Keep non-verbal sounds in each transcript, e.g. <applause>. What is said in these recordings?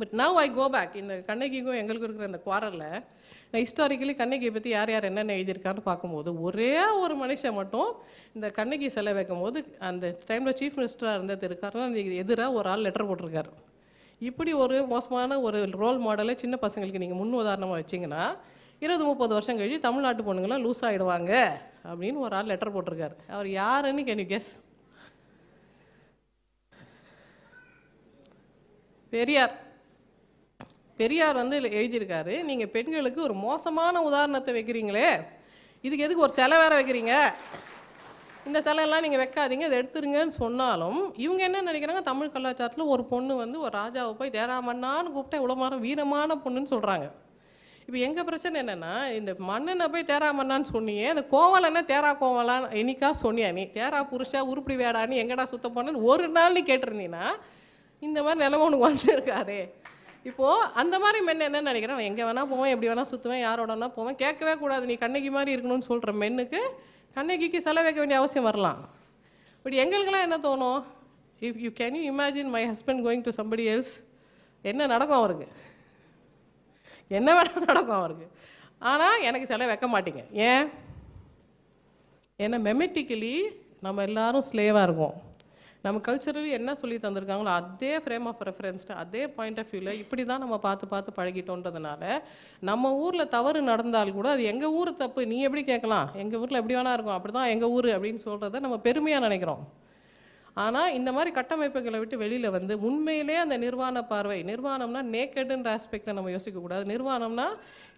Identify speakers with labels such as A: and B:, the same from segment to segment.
A: but now I go back இந்த கண்ணகிக்கும் எங்களுக்கு இருக்கிற அந்த குவாரலில் நான் ஹிஸ்டாரிக்கலி கண்ணகியை பற்றி யார் யார் என்னென்ன எழுதியிருக்கான்னு பார்க்கும்போது ஒரே ஒரு மனுஷன் மட்டும் இந்த கண்ணகி செலவு வைக்கும் போது அந்த டைமில் சீஃப் மினிஸ்டராக இருந்தது இருக்காருன்னா எதிராக ஒரு ஆள் லெட்டர் போட்டிருக்காரு இப்படி ஒரு மோசமான ஒரு ரோல் மாடலை சின்ன பசங்களுக்கு நீங்கள் முன் உதாரணமாக வச்சிங்கன்னா இருபது முப்பது வருஷம் கழிச்சு தமிழ்நாட்டு பொண்ணுங்களாம் லூஸ் ஆகிடுவாங்க அப்படின்னு ஒரு ஆள் லெட்டர் போட்டிருக்காரு அவர் யாருன்னு can you guess Periyar Periyar வந்து எழுதியிருக்காரு நீங்கள் பெண்களுக்கு ஒரு மோசமான உதாரணத்தை வைக்கிறீங்களே இதுக்கு எதுக்கு ஒரு சிலை வேற வைக்கிறீங்க இந்த சிலையெல்லாம் நீங்கள் வைக்காதீங்க இதை எடுத்துருங்கன்னு சொன்னாலும் இவங்க என்ன நினைக்கிறாங்க தமிழ் கலாச்சாரத்தில் ஒரு பொண்ணு வந்து ஒரு ராஜாவை போய் தேராமண்ணான்னு கூப்பிட்டா இவ்வளோ மரம் வீரமான பொண்ணுன்னு சொல்கிறாங்க இப்போ எங்கள் பிரச்சனை என்னென்னா இந்த மண்ணனை போய் தேராமண்ணான்னு சொன்னியே அந்த கோவலன்னா தேரா கோவலான்னு இன்னிக்கா சொன்னியா நீ தேரா புருஷா உருப்படி வேடான்னு எங்கடா சுத்தம் பண்ணன்னு ஒரு நாள் நீ கேட்டிருந்தீங்கன்னா இந்த மாதிரி நிலமை ஒன்று வந்துருக்காரு இப்போது அந்த மாதிரி மென் என்ன நினைக்கிறேன் எங்கே வேணால் போவேன் எப்படி வேணால் சுற்றுவேன் யாரோட வேணால் போவேன் கேட்கவே கூடாது நீ கண்ணகி மாதிரி இருக்கணும்னு சொல்கிற மென்னுக்கு கண்ணகிக்கு செலவு வைக்க வேண்டிய அவசியம் வரலாம் பட் எங்களுக்கெல்லாம் என்ன தோணும் if you can you imagine my husband going to somebody else என்ன நடக்கும் அவருக்கு என்ன வேணால் <laughs> நடக்கும் அவருக்கு ஆனால் எனக்கு செலவு வைக்க மாட்டீங்க ஏன் ஏன்னா மெமெட்டிக்கலி நம்ம எல்லாரும் ஸ்லேவாக இருக்கோம் நம்ம கல்ச்சரலி என்ன சொல்லி தந்திருக்காங்களோ அதே ஃப்ரேம் ஆஃப் ரெஃபரன்ஸ்டு அதே பாயிண்ட் ஆஃப் வியூவில் இப்படி தான் நம்ம பார்த்து பார்த்து பழகிட்டோன்றதுனால நம்ம ஊரில் தவறு நடந்தால் கூட அது எங்கள் ஊர் தப்பு நீ எப்படி கேட்கலாம் எங்கள் ஊரில் எப்படி வேணா இருக்கும் அப்படி தான் எங்கள் ஊர் அப்படின்னு சொல்கிறத நம்ம பெருமையாக நினைக்கிறோம் ஆனால் இந்த மாதிரி கட்டமைப்புகளை விட்டு வெளியில் வந்து உண்மையிலே அந்த நிர்வாண பார்வை நிர்வாணம்னா நேக்கடுன்ற ஆஸ்பெக்டை நம்ம யோசிக்கக்கூடாது நிர்வாணம்னா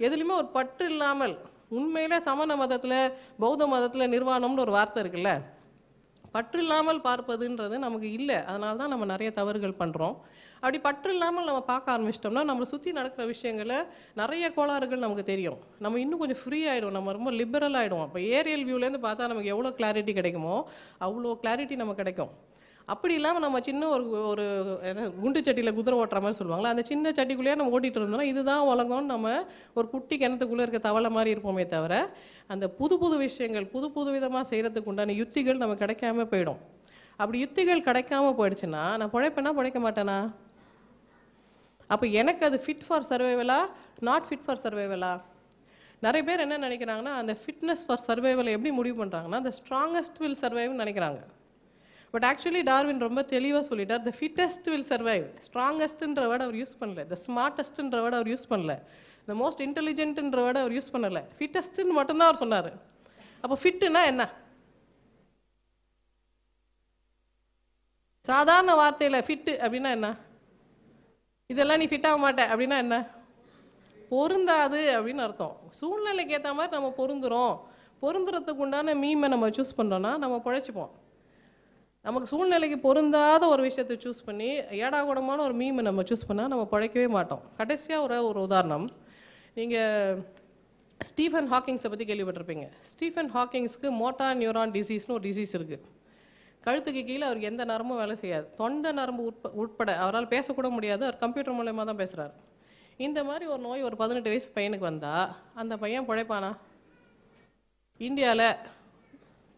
A: எதுலேயுமே ஒரு பற்று இல்லாமல் உண்மையிலே சமண மதத்தில் பௌத்த மதத்தில் நிர்வாணம்னு ஒரு வார்த்தை இருக்குல்ல பற்று இல்லாமல் பார்ப்பதுன்றது நமக்கு இல்லை அதனால தான் நம்ம நிறைய தவறுகள் பண்ணுறோம் அப்படி பற்று இல்லாமல் நம்ம பார்க்க ஆரம்பிச்சிட்டோம்னா நம்மளை சுற்றி நடக்கிற விஷயங்களை நிறைய கோளாறுகள் நமக்கு தெரியும் நம்ம இன்னும் கொஞ்சம் ஃப்ரீ ஆகிடும் நம்ம ரொம்ப லிபரல் ஆகிடும் அப்போ ஏரியல் வியூலேருந்து பார்த்தா நமக்கு எவ்வளோ கிளாரிட்டி கிடைக்குமோ அவ்வளோ கிளாரிட்டி நமக்கு கிடைக்கும் அப்படி இல்லாமல் நம்ம சின்ன ஒரு ஒரு குண்டு சட்டியில் குதிரை ஓட்டுற மாதிரி சொல்லுவாங்களா அந்த சின்ன சட்டிக்குள்ளேயே நம்ம ஓட்டிகிட்டு இருந்தோம்னா இதுதான் உலகம்னு நம்ம ஒரு குட்டி கிணத்துக்குள்ளே இருக்க தவளை மாதிரி இருப்போமே தவிர அந்த புது புது விஷயங்கள் புது புது விதமாக செய்கிறதுக்கு உண்டான யுத்திகள் நம்ம கிடைக்காம போயிடும் அப்படி யுத்திகள் கிடைக்காம போயிடுச்சுன்னா நான் பிழைப்பேன்னா பிழைக்க மாட்டேனா அப்போ எனக்கு அது ஃபிட் ஃபார் சர்வைவலா நாட் ஃபிட் ஃபார் சர்வைவலா நிறைய பேர் என்ன நினைக்கிறாங்கன்னா அந்த ஃபிட்னஸ் ஃபார் சர்வைவலை எப்படி முடிவு பண்ணுறாங்கன்னா அந்த ஸ்ட்ராங்கஸ்ட் வில் சர்வைவ்னு நினைக்கிறாங்க பட் ஆக்சுவலி டார்வின் ரொம்ப தெளிவாக சொல்லிட்டார் த ஃபிட்டஸ்ட் வில் சர்வைவ் ஸ்ட்ராங்கஸ்ட்ன்ற வேர்டு அவர் யூஸ் பண்ணல த ஸ்மார்ட்டஸ்ட்ன்ற வேர்டு அவர் யூஸ் பண்ணல த மோஸ்ட் இன்டெலிஜென்ட்ன்ற வேர்டு அவர் யூஸ் பண்ணலை ஃபிட்டஸ்ட்டுன்னு மட்டும்தான் அவர் சொன்னார் அப்போ ஃபிட்டுனா என்ன சாதாரண வார்த்தையில் ஃபிட்டு அப்படின்னா என்ன இதெல்லாம் நீ ஃபிட் ஆக மாட்டே அப்படின்னா என்ன பொருந்தாது அப்படின்னு அர்த்தம் சூழ்நிலைக்கு ஏற்ற மாதிரி நம்ம பொருந்துகிறோம் பொருந்துறதுக்கு உண்டான மீமை நம்ம சூஸ் பண்ணோன்னா நம்ம பிழைச்சிப்போம் நமக்கு சூழ்நிலைக்கு பொருந்தாத ஒரு விஷயத்த சூஸ் பண்ணி ஏடா கூடமான ஒரு மீமை நம்ம சூஸ் பண்ணால் நம்ம பிழைக்கவே மாட்டோம் கடைசியாக ஒரு ஒரு உதாரணம் நீங்கள் ஸ்டீஃபன் ஹாக்கிங்ஸை பற்றி கேள்விப்பட்டிருப்பீங்க ஸ்டீஃபன் ஹாக்கிங்ஸ்க்கு மோட்டார் நியூரான் டிசீஸ்னு ஒரு டிசீஸ் இருக்குது கழுத்துக்கு கீழே அவருக்கு எந்த நரம்பும் வேலை செய்யாது தொண்டை நரம்பு உட்ப உட்பட அவரால் பேசக்கூட முடியாது அவர் கம்ப்யூட்டர் மூலயமா தான் பேசுகிறார் இந்த மாதிரி ஒரு நோய் ஒரு பதினெட்டு வயசு பையனுக்கு வந்தால் அந்த பையன் பிழைப்பானா இந்தியாவில்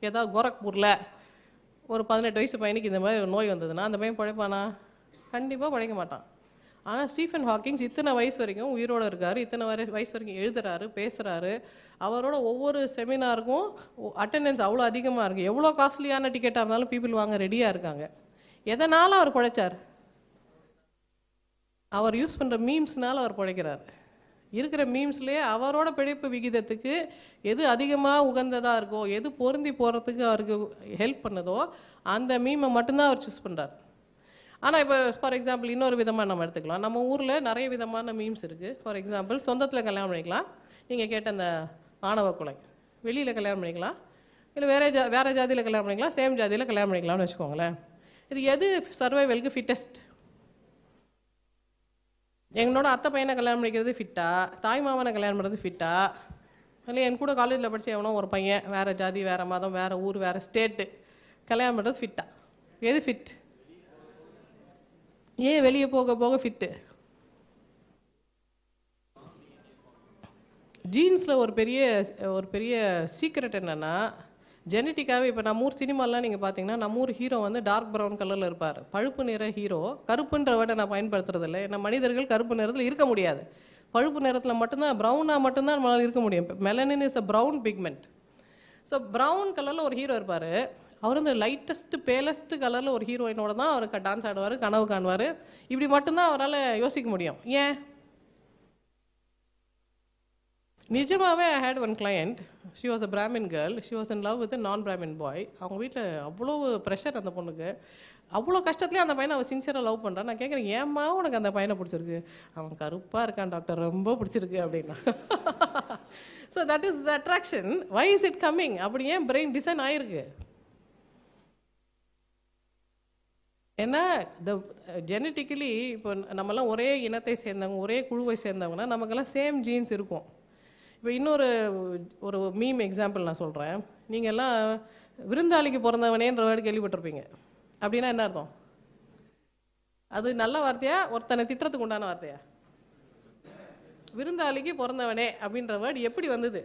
A: ஏதாவது கோரக்பூரில் ஒரு பதினெட்டு வயசு பையனுக்கு இந்த மாதிரி ஒரு நோய் வந்ததுன்னா அந்த பையன் பிழைப்பானா கண்டிப்பாக பிழைக்க மாட்டான் ஆனால் ஸ்டீஃபன் ஹாக்கிங்ஸ் இத்தனை வயசு வரைக்கும் உயிரோடு இருக்கார் இத்தனை வயசு வரைக்கும் எழுதுறாரு பேசுகிறாரு அவரோட ஒவ்வொரு செமினாருக்கும் அட்டண்டன்ஸ் அவ்வளோ அதிகமாக இருக்குது எவ்வளோ காஸ்ட்லியான டிக்கெட்டாக இருந்தாலும் பீப்புள் வாங்க ரெடியாக இருக்காங்க எதனால் அவர் பிழைச்சார் அவர் யூஸ் பண்ணுற மீம்ஸ்னால் அவர் பிழைக்கிறார் இருக்கிற மீம்ஸ்லேயே அவரோட பிழைப்பு விகிதத்துக்கு எது அதிகமாக உகந்ததாக இருக்கோ எது பொருந்தி போகிறதுக்கு அவருக்கு ஹெல்ப் பண்ணதோ அந்த மீமை மட்டும்தான் அவர் சூஸ் பண்ணுறார் ஆனால் இப்போ ஃபார் எக்ஸாம்பிள் இன்னொரு விதமாக நம்ம எடுத்துக்கலாம் நம்ம ஊரில் நிறைய விதமான மீம்ஸ் இருக்குது ஃபார் எக்ஸாம்பிள் சொந்தத்தில் கல்யாணம் பண்ணிக்கலாம் நீங்கள் கேட்ட அந்த ஆணவ கொலை வெளியில் கல்யாணம் பண்ணிக்கலாம் இல்லை வேறு ஜா வேறு ஜாதியில் கல்யாணம் பண்ணிக்கலாம் சேம் ஜாதியில் கல்யாணம் பண்ணிக்கலாம்னு வச்சுக்கோங்களேன் இது எது சர்வைவலுக்கு ஃபிட்டஸ்ட் எங்களோட அத்தை பையனை கல்யாணம் பண்ணிக்கிறது ஃபிட்டா தாய் மாமனை கல்யாணம் பண்ணுறது ஃபிட்டா இல்லை என் கூட காலேஜில் படித்த எவனோ ஒரு பையன் வேறு ஜாதி வேறு மதம் வேறு ஊர் வேறு ஸ்டேட்டு கல்யாணம் பண்ணுறது ஃபிட்டா எது ஃபிட் ஏன் வெளியே போக போக ஃபிட்டு ஜீன்ஸில் ஒரு பெரிய ஒரு பெரிய சீக்ரெட் என்னென்னா ஜெனட்டிக்காகவே இப்போ நம்ம ஊர் சினிமாலாம் நீங்கள் பார்த்தீங்கன்னா நம்ம ஊர் ஹீரோ வந்து டார்க் ப்ரௌன் கலரில் இருப்பார் பழுப்பு நிற ஹீரோ கருப்புன்ற வேர்டை நான் இல்லை ஏன்னா மனிதர்கள் கருப்பு நிறத்தில் இருக்க முடியாது பழுப்பு நிறத்தில் மட்டும்தான் ப்ரௌனாக மட்டும்தான் நம்மளால் இருக்க முடியும் melanin is a brown pigment so brown கலரில் ஒரு ஹீரோ இருப்பார் அவர் வந்து லைட்டஸ்ட்டு பேலஸ்ட்டு கலரில் ஒரு ஹீரோயினோட தான் அவர் டான்ஸ் ஆடுவார் கனவு காணுவார் இப்படி மட்டும்தான் அவரால் யோசிக்க முடியும் ஏன் நிஜமாகவே I hate one client she was a Brahmin girl she was in love with non Brahmin பாய் அவங்க வீட்டில் அவ்வளோ ப்ரெஷர் அந்த பொண்ணுக்கு அவ்வளோ கஷ்டத்துலேயும் அந்த பையனை அவள் சின்சியராக லவ் பண்ணுறான் நான் கேட்குறேன் ஏமா உனக்கு அந்த பையனை பிடிச்சிருக்கு அவன் கருப்பாக இருக்கான் டாக்டர் ரொம்ப பிடிச்சிருக்கு அப்படின்னா so that is the attraction why is it coming அப்படி ஏன் பிரெயின் டிசைன் ஆயிருக்கு ஏன்னா த ஜெனட்டிக்கலி uh, இப்போ நம்மலாம் ஒரே இனத்தை சேர்ந்தவங்க ஒரே குழுவை சேர்ந்தவங்கன்னா நமக்கெல்லாம் சேம் ஜீன்ஸ் இருக்கும் இப்போ இன்னொரு ஒரு மீம் எக்ஸாம்பிள் நான் சொல்கிறேன் நீங்கள் எல்லாம் விருந்தாளிக்கு பிறந்தவனேன்ற வேர்டு கேள்விப்பட்டிருப்பீங்க அப்படின்னா என்ன அர்த்தம் அது நல்ல வார்த்தையா ஒருத்தனை திட்டுறதுக்கு உண்டான வார்த்தையா விருந்தாளிக்கு பிறந்தவனே அப்படின்ற வேர்டு எப்படி வந்தது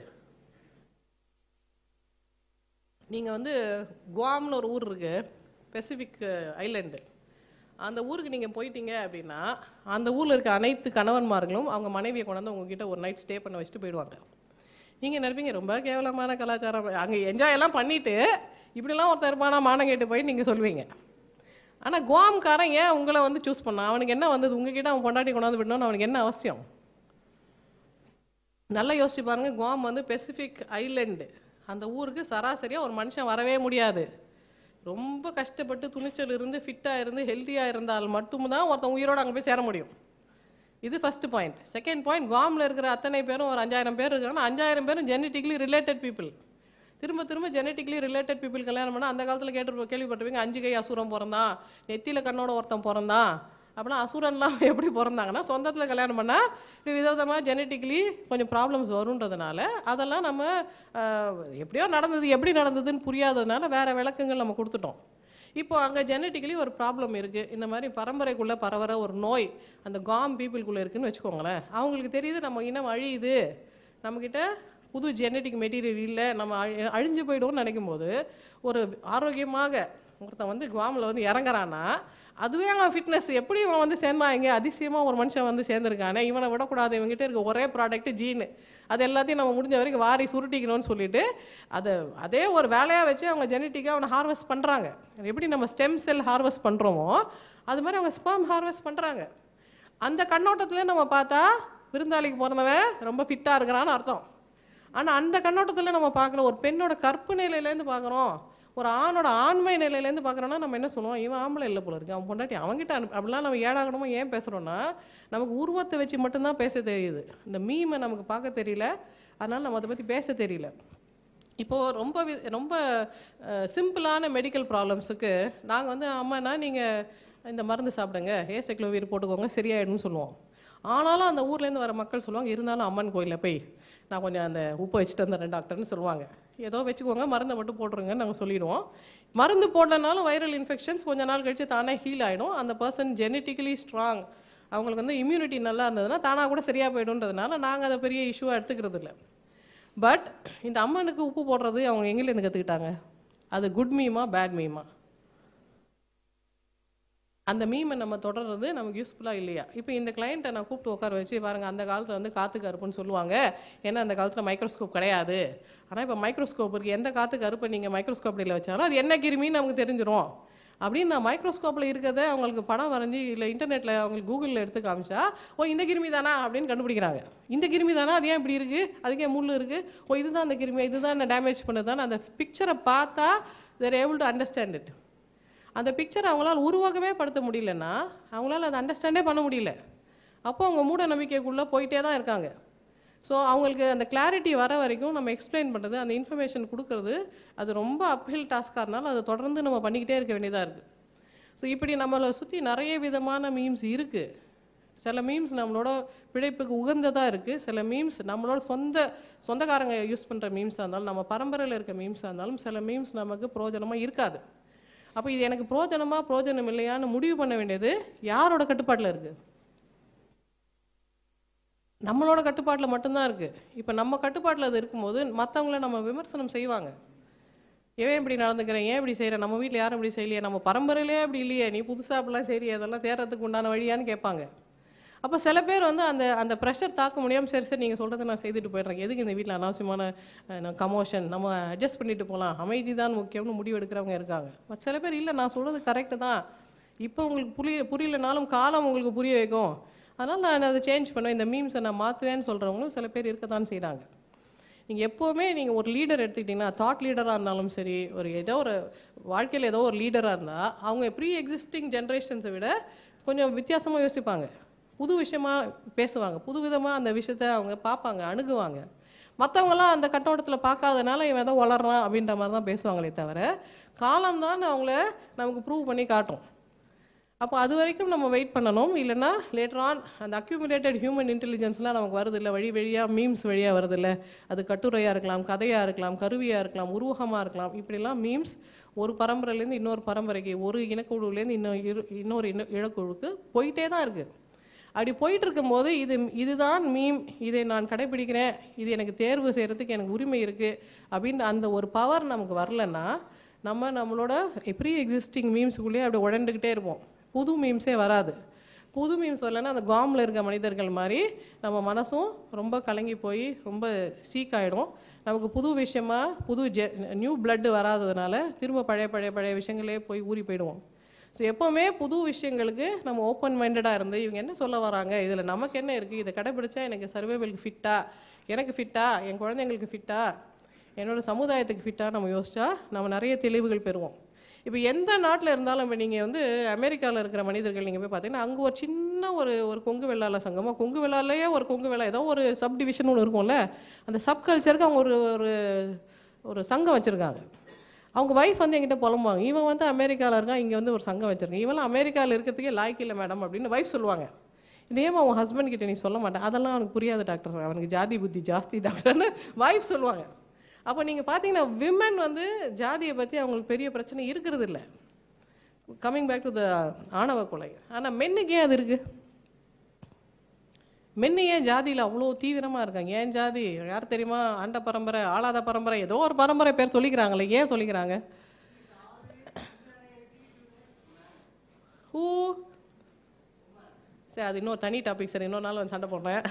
A: நீங்கள் வந்து குவாம்னு ஒரு ஊர் இருக்குது பெசிஃபிக் ஐலண்டு அந்த ஊருக்கு நீங்கள் போயிட்டீங்க அப்படின்னா அந்த ஊரில் இருக்க அனைத்து கணவன்மார்களும் அவங்க மனைவியை கொண்டாந்து உங்ககிட்ட ஒரு நைட் ஸ்டே பண்ண வச்சுட்டு போயிடுவாங்க நீங்கள் நினைப்பீங்க ரொம்ப கேவலமான கலாச்சாரம் அங்கே என்ஜாய் எல்லாம் பண்ணிவிட்டு இப்படிலாம் ஒரு இருப்பானா மானம் கேட்டு போய் நீங்கள் சொல்லுவீங்க ஆனால் கோவம்காரன் ஏன் உங்களை வந்து சூஸ் பண்ணான் அவனுக்கு என்ன வந்தது உங்ககிட்ட அவன் பொண்டாட்டி கொண்டாந்து விடணும்னு அவனுக்கு என்ன அவசியம் நல்லா யோசிச்சு பாருங்கள் கோம் வந்து பெசிஃபிக் ஐலண்டு அந்த ஊருக்கு சராசரியாக ஒரு மனுஷன் வரவே முடியாது ரொம்ப கஷ்டப்பட்டு துணிச்சல் இருந்து ஃபிட்டாக இருந்து ஹெல்த்தியாக இருந்தால் மட்டும்தான் ஒருத்தன் உயிரோடு அங்கே போய் சேர முடியும் இது ஃபஸ்ட்டு பாயிண்ட் செகண்ட் பாயிண்ட் காமில் இருக்கிற அத்தனை பேரும் ஒரு அஞ்சாயிரம் பேர் இருக்காங்கன்னா அஞ்சாயிரம் பேரும் ஜெனட்டிக்லி ரிலேட்டட் பீப்புள் திரும்ப திரும்ப ஜெனட்டிக்லி ரிலேட்டட் பீப்புள் கல்யாணம் பண்ணால் அந்த காலத்தில் கேட்டு கேள்விப்பட்டிருப்பீங்க அஞ்சு கை அசுரம் பிறந்தான் நெத்தியில் கண்ணோட ஒருத்தன் பிறந்தான் அப்படின்னா அசுரன்லாம் எப்படி பிறந்தாங்கன்னா சொந்தத்தில் கல்யாணம் பண்ணால் இப்படி விதவிதமாக ஜெனட்டிக்லி கொஞ்சம் ப்ராப்ளம்ஸ் வருன்றதுனால அதெல்லாம் நம்ம எப்படியோ நடந்தது எப்படி நடந்ததுன்னு புரியாததுனால வேறு விளக்கங்கள் நம்ம கொடுத்துட்டோம் இப்போ அங்கே ஜெனட்டிக்கலி ஒரு ப்ராப்ளம் இருக்குது இந்த மாதிரி பரம்பரைக்குள்ளே பரவர ஒரு நோய் அந்த காம் பீப்புளுக்குள்ளே இருக்குதுன்னு வச்சுக்கோங்களேன் அவங்களுக்கு தெரியுது நம்ம இன்னும் அழியுது நம்மக்கிட்ட புது ஜெனட்டிக் மெட்டீரியல் இல்லை நம்ம அழிஞ்சு போயிடுவோம்னு நினைக்கும் போது ஒரு ஆரோக்கியமாக ஒருத்தன் வந்து குவாமில் வந்து இறங்குறான்னா அதுவே அவன் ஃபிட்னஸ் எப்படி இவன் வந்து சேர்ந்தாங்க அதிசயமாக ஒரு மனுஷன் வந்து சேர்ந்துருக்கானே இவனை விடக்கூடாது இவங்ககிட்ட இருக்க ஒரே ப்ராடக்ட் ஜீனு அது எல்லாத்தையும் நம்ம முடிஞ்ச வரைக்கும் வாரி சுருட்டிக்கணும்னு சொல்லிட்டு அதை அதே ஒரு வேலையாக வச்சு அவங்க ஜெனட்டிக்காக அவனை ஹார்வெஸ்ட் பண்ணுறாங்க எப்படி நம்ம ஸ்டெம் செல் ஹார்வெஸ்ட் பண்ணுறோமோ அது மாதிரி அவங்க ஸ்பேம் ஹார்வெஸ்ட் பண்ணுறாங்க அந்த கண்ணோட்டத்துலேயே நம்ம பார்த்தா விருந்தாளிக்கு பிறந்தவன் ரொம்ப ஃபிட்டாக இருக்கிறான்னு அர்த்தம் ஆனால் அந்த கண்ணோட்டத்தில் நம்ம பார்க்குற ஒரு பெண்ணோட நிலையிலேருந்து பார்க்குறோம் ஒரு ஆணோட ஆண்மை நிலையிலேருந்து பார்க்குறோன்னா நம்ம என்ன சொல்லுவோம் இவன் ஆம்பளை இல்லை போல இருக்குது அவன் பொண்டாட்டி அவங்ககிட்ட அனு அப்படிலாம் நம்ம ஏடாகணுமோ ஏன் பேசுகிறோன்னா நமக்கு உருவத்தை வச்சு மட்டும்தான் பேச தெரியுது இந்த மீமை நமக்கு பார்க்க தெரியல அதனால் நம்ம அதை பற்றி பேச தெரியல இப்போது ரொம்ப ரொம்ப சிம்பிளான மெடிக்கல் ப்ராப்ளம்ஸுக்கு நாங்கள் வந்து அம்மானா நீங்கள் இந்த மருந்து சாப்பிடுங்க உயிர் போட்டுக்கோங்க சரியாயிடும்னு சொல்லுவோம் ஆனாலும் அந்த ஊர்லேருந்து வர மக்கள் சொல்லுவாங்க இருந்தாலும் அம்மன் கோயிலில் போய் நான் கொஞ்சம் அந்த உப்பு வச்சுட்டு வந்தேன் டாக்டர்னு சொல்லுவாங்க ஏதோ வச்சுக்கோங்க மருந்தை மட்டும் போட்டுருங்கன்னு நாங்கள் சொல்லிடுவோம் மருந்து போடலனாலும் வைரல் இன்ஃபெக்ஷன்ஸ் கொஞ்ச நாள் கழித்து தானே ஹீல் ஆகிடும் அந்த பர்சன் ஜெனட்டிக்கலி ஸ்ட்ராங் அவங்களுக்கு வந்து இம்யூனிட்டி நல்லா இருந்ததுன்னா தானாக கூட சரியாக போய்டுன்றதுனால நாங்கள் அதை பெரிய இஷ்யூவாக எடுத்துக்கிறது இல்லை பட் இந்த அம்மனுக்கு உப்பு போடுறது அவங்க எங்கேருந்து கற்றுக்கிட்டாங்க அது குட் மீமா பேட் மீமா அந்த மீமை நம்ம தொடர்றது நமக்கு யூஸ்ஃபுல்லாக இல்லையா இப்போ இந்த கிளைண்ட்டை நான் கூப்பிட்டு உட்கார வச்சு பாருங்கள் அந்த காலத்தில் வந்து காற்று கருப்புன்னு சொல்லுவாங்க ஏன்னா அந்த காலத்தில் மைக்ரோஸ்கோப் கிடையாது ஆனால் இப்போ மைக்ரோஸ்கோப் இருக்குது எந்த காற்று கருப்பை நீங்கள் மைக்ரோஸ்கோப் இடையில் வச்சாலும் அது என்ன கிருமின்னு நமக்கு தெரிஞ்சிடும் அப்படின்னு நான் மைக்ரோஸ்கோப்பில் இருக்கிறத அவங்களுக்கு படம் வரைஞ்சி இல்லை இன்டர்நெட்டில் அவங்களுக்கு கூகுளில் எடுத்து காமிச்சா ஓ இந்த கிருமி தானா அப்படின்னு கண்டுபிடிக்கிறாங்க இந்த கிருமி தானா அது ஏன் இப்படி இருக்குது அதுக்கே முள் இருக்குது ஓ இதுதான் அந்த கிருமி இதுதான் என்ன டேமேஜ் பண்ணுறதுதான் அந்த பிக்சரை பார்த்தா they're able to understand it அந்த பிக்சர் அவங்களால் உருவாகவே படுத்த முடியலன்னா அவங்களால அதை அண்டர்ஸ்டாண்டே பண்ண முடியல அப்போ அவங்க மூட நம்பிக்கைக்குள்ளே போயிட்டே தான் இருக்காங்க ஸோ அவங்களுக்கு அந்த கிளாரிட்டி வர வரைக்கும் நம்ம எக்ஸ்பிளைன் பண்ணுறது அந்த இன்ஃபர்மேஷன் கொடுக்கறது அது ரொம்ப அப்ஹில் டாஸ்காக இருந்தாலும் அதை தொடர்ந்து நம்ம பண்ணிக்கிட்டே இருக்க வேண்டியதாக இருக்குது ஸோ இப்படி நம்மளை சுற்றி நிறைய விதமான மீம்ஸ் இருக்குது சில மீம்ஸ் நம்மளோட பிழைப்புக்கு உகந்ததாக இருக்குது சில மீம்ஸ் நம்மளோட சொந்த சொந்தக்காரங்க யூஸ் பண்ணுற மீம்ஸாக இருந்தாலும் நம்ம பரம்பரையில் இருக்க மீம்ஸாக இருந்தாலும் சில மீம்ஸ் நமக்கு பிரோஜனமாக இருக்காது அப்போ இது எனக்கு புரோஜனமாக புரோஜனம் இல்லையான்னு முடிவு பண்ண வேண்டியது யாரோட கட்டுப்பாட்டில் இருக்குது நம்மளோட கட்டுப்பாட்டில் மட்டும்தான் இருக்குது இப்போ நம்ம கட்டுப்பாட்டில் அது இருக்கும்போது மற்றவங்கள நம்ம விமர்சனம் செய்வாங்க ஏன் இப்படி நடந்துக்கிறேன் ஏன் இப்படி செய்கிற நம்ம வீட்டில் யாரும் இப்படி செய்யலையே நம்ம பரம்பரையிலே அப்படி இல்லையே நீ புதுசாக அப்படிலாம் சரி அதெல்லாம் தேர்றதுக்கு உண்டான வழியான்னு கேட்பாங்க அப்போ சில பேர் வந்து அந்த அந்த ப்ரெஷர் தாக்க முடியாமல் சரி சரி நீங்கள் சொல்கிறத நான் செய்துட்டு போயிடுறேன் எதுக்கு இந்த வீட்டில் அனாவசியமான கமோஷன் நம்ம அட்ஜஸ்ட் பண்ணிட்டு போகலாம் அமைதி தான் முக்கியம்னு முடிவு எடுக்கிறவங்க இருக்காங்க பட் சில பேர் இல்லை நான் சொல்கிறது கரெக்டு தான் இப்போ உங்களுக்கு புரிய புரியலனாலும் காலம் உங்களுக்கு புரிய வைக்கும் அதனால் நான் அதை சேஞ்ச் பண்ணுவேன் இந்த மீம்ஸை நான் மாற்றுவேன்னு சொல்கிறவங்களும் சில பேர் இருக்க தான் செய்கிறாங்க நீங்கள் எப்போவுமே நீங்கள் ஒரு லீடர் எடுத்துக்கிட்டிங்கன்னா தாட் லீடராக இருந்தாலும் சரி ஒரு ஏதோ ஒரு வாழ்க்கையில் ஏதோ ஒரு லீடராக இருந்தால் அவங்க ப்ரீ எக்ஸிஸ்டிங் ஜென்ரேஷன்ஸை விட கொஞ்சம் வித்தியாசமாக யோசிப்பாங்க புது விஷயமாக பேசுவாங்க புது விதமாக அந்த விஷயத்த அவங்க பார்ப்பாங்க அணுகுவாங்க மற்றவங்களாம் அந்த கட்டோட்டத்தில் பார்க்காதனால இவன் தான் வளர்றான் அப்படின்ற மாதிரி தான் பேசுவாங்களே தவிர காலம் தான் அவங்கள நமக்கு ப்ரூவ் பண்ணி காட்டும் அப்போ அது வரைக்கும் நம்ம வெயிட் பண்ணணும் இல்லைன்னா லேட்டர் ஆன் அந்த அக்யூமிலேட்டட் ஹியூமன் இன்டெலிஜென்ஸ்லாம் நமக்கு வருது இல்லை வழி வழியாக மீம்ஸ் வழியாக வருது இல்லை அது கட்டுரையாக இருக்கலாம் கதையாக இருக்கலாம் கருவியாக இருக்கலாம் உருவகமாக இருக்கலாம் இப்படிலாம் மீம்ஸ் ஒரு பரம்பரையிலேருந்து இன்னொரு பரம்பரைக்கு ஒரு இனக்குழுவிலேருந்து இன்னும் இரு இன்னொரு இன இனக்குழுவுக்கு போயிட்டே தான் இருக்குது அப்படி போயிட்டு இருக்கும்போது இது இதுதான் மீம் இதை நான் கடைபிடிக்கிறேன் இது எனக்கு தேர்வு செய்கிறதுக்கு எனக்கு உரிமை இருக்குது அப்படின்னு அந்த ஒரு பவர் நமக்கு வரலன்னா நம்ம நம்மளோட ப்ரீ எக்ஸிஸ்டிங் மீம்ஸுக்குள்ளேயே அப்படி உடண்டுக்கிட்டே இருப்போம் புது மீம்ஸே வராது புது மீம்ஸ் வரலன்னா அந்த காமில் இருக்க மனிதர்கள் மாதிரி நம்ம மனசும் ரொம்ப கலங்கி போய் ரொம்ப சீக் ஆகிடும் நமக்கு புது விஷயமாக புது ஜெ நியூ பிளட்டு வராததுனால திரும்ப பழைய பழைய பழைய விஷயங்களே போய் ஊறி போயிடுவோம் ஸோ எப்போவுமே புது விஷயங்களுக்கு நம்ம ஓப்பன் மைண்டடாக இருந்து இவங்க என்ன சொல்ல வராங்க இதில் நமக்கு என்ன இருக்குது இதை கடைபிடிச்சா எனக்கு சர்வேபிளுக்கு ஃபிட்டா எனக்கு ஃபிட்டா என் குழந்தைங்களுக்கு ஃபிட்டா என்னோட சமுதாயத்துக்கு ஃபிட்டாக நம்ம யோசித்தா நம்ம நிறைய தெளிவுகள் பெறுவோம் இப்போ எந்த நாட்டில் இருந்தாலும் இப்போ நீங்கள் வந்து அமெரிக்காவில் இருக்கிற மனிதர்கள் நீங்கள் போய் பார்த்தீங்கன்னா அங்கே ஒரு சின்ன ஒரு ஒரு கொங்கு வெள்ளாள சங்கமாக கொங்கு வெள்ளாலேயே ஒரு கொங்கு வெள்ளா ஏதோ ஒரு சப் டிவிஷன் ஒன்று இருக்கும்ல அந்த சப் கல்ச்சருக்கு அவங்க ஒரு ஒரு சங்கம் வச்சுருக்காங்க அவங்க ஒய்ஃப் வந்து எங்கிட்ட புலம்புவாங்க இவன் வந்து அமெரிக்காவில் இருக்கான் இங்கே வந்து ஒரு சங்கம் வச்சுருக்கேன் இவெல்லாம் அமெரிக்காவில் இருக்கிறதுக்கே லாய்க்கு இல்லை மேடம் அப்படின்னு ஒய்ஃப் சொல்லுவாங்க இதேமா அவன் ஹஸ்பண்ட் கிட்ட நீ சொல்ல மாட்டேன் அதெல்லாம் அவனுக்கு புரியாத டாக்டர் அவனுக்கு ஜாதி புத்தி ஜாஸ்தி டாக்டர்னு ஒய்ஃப் சொல்லுவாங்க அப்போ நீங்கள் பார்த்தீங்கன்னா விமன் வந்து ஜாதியை பற்றி அவங்களுக்கு பெரிய பிரச்சனை இருக்கிறது இல்லை கம்மிங் பேக் டு த ஆணவ கொலை ஆனால் மென்னுக்கே அது இருக்குது மென்னு ஏன் ஜாதியில் அவ்வளோ தீவிரமாக இருக்காங்க ஏன் ஜாதி யார் தெரியுமா ஆண்ட பரம்பரை ஆளாத பரம்பரை ஏதோ ஒரு பரம்பரை பேர் சொல்லிக்கிறாங்களே ஏன் சொல்லிக்கிறாங்க ஊ சரி அது இன்னொரு தனி டாபிக் சார் இன்னொரு நாள் வந்து சண்டை போடுறேன்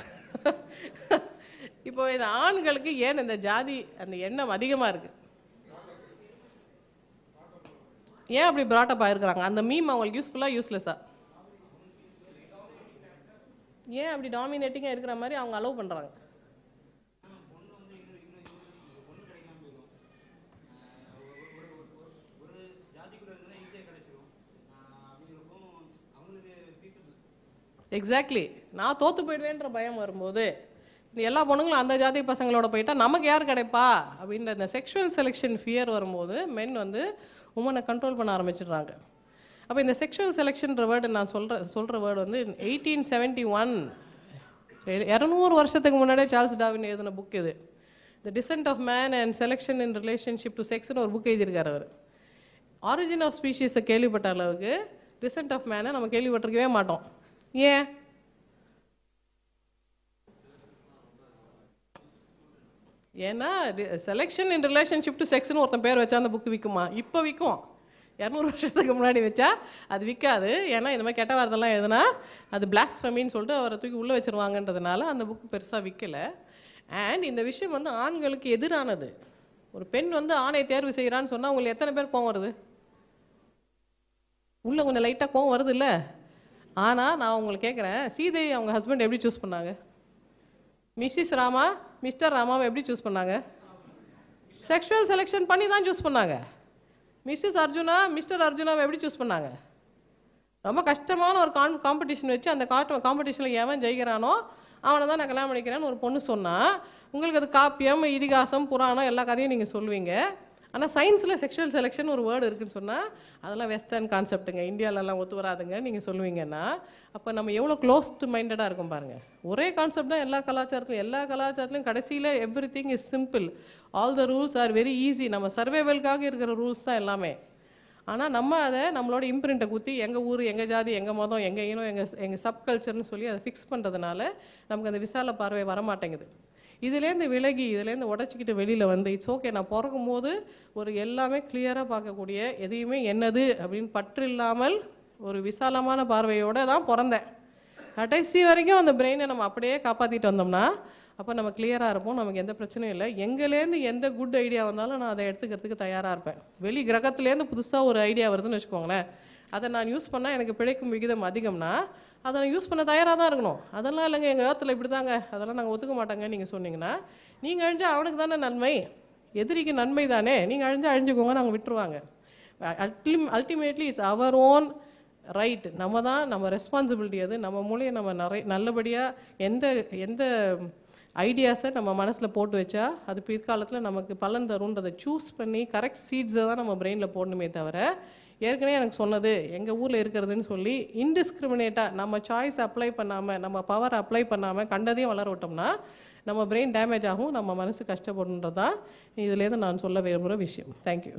A: இப்போ இது ஆண்களுக்கு ஏன் இந்த ஜாதி அந்த எண்ணம் அதிகமாக இருக்குது ஏன் அப்படி ப்ராட்டப் ஆகிருக்கிறாங்க அந்த மீம் அவங்களுக்கு யூஸ்ஃபுல்லாக யூஸ்லெஸ்ஸாக ஏன் அப்படி டாமினேட்டிங்காக இருக்கிற மாதிரி அவங்க அலோவ் பண்ணுறாங்க எக்ஸாக்ட்லி நான் தோற்று போயிடுவேன்ற பயம் வரும்போது இந்த எல்லா பொண்ணுங்களும் அந்த ஜாதி பசங்களோட போயிட்டால் நமக்கு யார் கிடைப்பா அப்படின்ற இந்த செக்ஷுவல் செலெக்ஷன் ஃபியர் வரும்போது மென் வந்து உமனை கண்ட்ரோல் பண்ண ஆரம்பிச்சிடுறாங்க அப்போ இந்த செக்ஷுவல் செலெக்ஷன்ற வேர்டு நான் சொல்கிற சொல்கிற வேர்டு வந்து எயிட்டீன் செவன்டி ஒன் இரநூறு வருஷத்துக்கு முன்னாடியே சார்ல்ஸ் டாவின் எழுதின புக் இது the descent of man and selection in relationship to செக்ஸ்னு ஒரு புக் எழுதியிருக்கார் அவர் ஆரிஜின் ஆஃப் ஸ்பீஷீஸை கேள்விப்பட்ட அளவுக்கு டிசன்ட் ஆஃப் மேனை நம்ம கேள்விப்பட்டிருக்கவே மாட்டோம் ஏன் ஏன்னா செலெக்ஷன் இன் ரிலேஷன்ஷிப் டு செக்ஸ்னு ஒருத்தன் பேர் வச்சா அந்த புக்கு விற்குமா இப்போ விற்கும் இரநூறு வருஷத்துக்கு முன்னாடி வச்சா அது விற்காது ஏன்னா இந்த மாதிரி கெட்ட வார்த்தைலாம் எதுனா அது பிளாஸ்ஃபமின்னு சொல்லிட்டு அவரை தூக்கி உள்ளே வச்சுருவாங்கன்றதுனால அந்த புக்கு பெருசாக விற்கலை அண்ட் இந்த விஷயம் வந்து ஆண்களுக்கு எதிரானது ஒரு பெண் வந்து ஆணை தேர்வு செய்கிறான்னு சொன்னால் உங்களுக்கு எத்தனை பேர் கோவம் வருது உள்ளே கொஞ்சம் லைட்டாக கோவம் வருது இல்லை ஆனால் நான் உங்களுக்கு கேட்குறேன் சீதை அவங்க ஹஸ்பண்ட் எப்படி சூஸ் பண்ணாங்க மிஸ்ஸிஸ் ராமா மிஸ்டர் ராமாவை எப்படி சூஸ் பண்ணாங்க செக்ஷுவல் செலெக்ஷன் பண்ணி தான் சூஸ் பண்ணாங்க மிஸ்ஸஸ் அர்ஜுனா மிஸ்டர் அர்ஜுனாவை எப்படி சூஸ் பண்ணாங்க ரொம்ப கஷ்டமான ஒரு கான் காம்படிஷன் வச்சு அந்த காட்டு காம்படிஷனில் எவன் ஜெயிக்கிறானோ அவனை தான் நான் கல்யாணம் பண்ணிக்கிறேன்னு ஒரு பொண்ணு சொன்னால் உங்களுக்கு அது காப்பியம் இதிகாசம் புராணம் எல்லா கதையும் நீங்கள் சொல்லுவீங்க ஆனால் சயின்ஸில் செக்ஷுவல் செலெக்ஷன் ஒரு வேர்டு இருக்குதுன்னு சொன்னால் அதெல்லாம் வெஸ்டர்ன் கான்செப்ட்டுங்க இந்தியாவிலலாம் ஒத்து வராதுங்க நீங்கள் சொல்லுவீங்கன்னா அப்போ நம்ம எவ்வளோ க்ளோஸ்ட் மைண்டடாக இருக்கும் பாருங்கள் ஒரே கான்செப்ட் தான் எல்லா கலாச்சாரத்துலையும் எல்லா கலாச்சாரத்துலையும் கடைசியில் every thing is simple all the rules are very easy நம்ம சர்வேவல்காக இருக்கிற ரூல்ஸ் தான் எல்லாமே ஆனால் நம்ம அதை நம்மளோட இம்ப்ரிண்ட்டை குத்தி எங்கள் ஊர் எங்கள் ஜாதி எங்கள் மதம் எங்கள் இனம் எங்கள் எங்கள் சப் கல்ச்சர்னு சொல்லி அதை ஃபிக்ஸ் பண்ணுறதுனால நமக்கு அந்த விசால பார்வை வரமாட்டேங்குது இதுலேருந்து விலகி இதுலேருந்து உடச்சிக்கிட்டு வெளியில் வந்து இட்ஸ் ஓகே நான் பிறக்கும் போது ஒரு எல்லாமே கிளியராக பார்க்கக்கூடிய எதையுமே என்னது அப்படின்னு பற்று இல்லாமல் ஒரு விசாலமான பார்வையோடு தான் பிறந்தேன் கடைசி வரைக்கும் அந்த பிரெயினை நம்ம அப்படியே காப்பாற்றிட்டு வந்தோம்னா அப்போ நம்ம கிளியராக இருப்போம் நமக்கு எந்த பிரச்சனையும் இல்லை எங்கேலேருந்து எந்த குட் ஐடியா வந்தாலும் நான் அதை எடுத்துக்கிறதுக்கு தயாராக இருப்பேன் வெளி கிரகத்துலேருந்து புதுசாக ஒரு ஐடியா வருதுன்னு வச்சுக்கோங்களேன் அதை நான் யூஸ் பண்ணால் எனக்கு பிழைக்கும் விகிதம் அதிகம்னா அதை யூஸ் பண்ண தயாராக தான் இருக்கணும் அதெல்லாம் இல்லைங்க எங்கள் ஏத்தில் இப்படி தாங்க அதெல்லாம் நாங்கள் ஒத்துக்க மாட்டோங்க நீங்கள் சொன்னீங்கன்னா நீங்கள் அழிஞ்சால் அவனுக்கு தானே நன்மை எதிரிக்கு நன்மை தானே நீங்கள் அழிஞ்சால் அழிஞ்சுக்கோங்க நாங்கள் விட்டுருவாங்க அல்டி ultimately it's our own right நம்ம தான் நம்ம ரெஸ்பான்சிபிலிட்டி அது நம்ம மூலியம் நம்ம நிறை நல்லபடியாக எந்த எந்த ஐடியாஸை நம்ம மனசில் போட்டு வச்சா அது பிற்காலத்தில் நமக்கு பலன் தருன்றதை சூஸ் பண்ணி கரெக்ட் சீட்ஸை தான் நம்ம பிரெயினில் போடணுமே தவிர ஏற்கனவே எனக்கு சொன்னது எங்கள் ஊரில் இருக்கிறதுன்னு சொல்லி இன்டிஸ்கிரிமினேட்டாக நம்ம சாய்ஸ் அப்ளை பண்ணாமல் நம்ம பவர் அப்ளை பண்ணாமல் கண்டதையும் வளர விட்டோம்னா நம்ம பிரெயின் டேமேஜ் ஆகும் நம்ம மனசு கஷ்டப்படுன்றதான் தான் இதுலேருந்து நான் சொல்ல விரும்புகிற விஷயம் தேங்க்யூ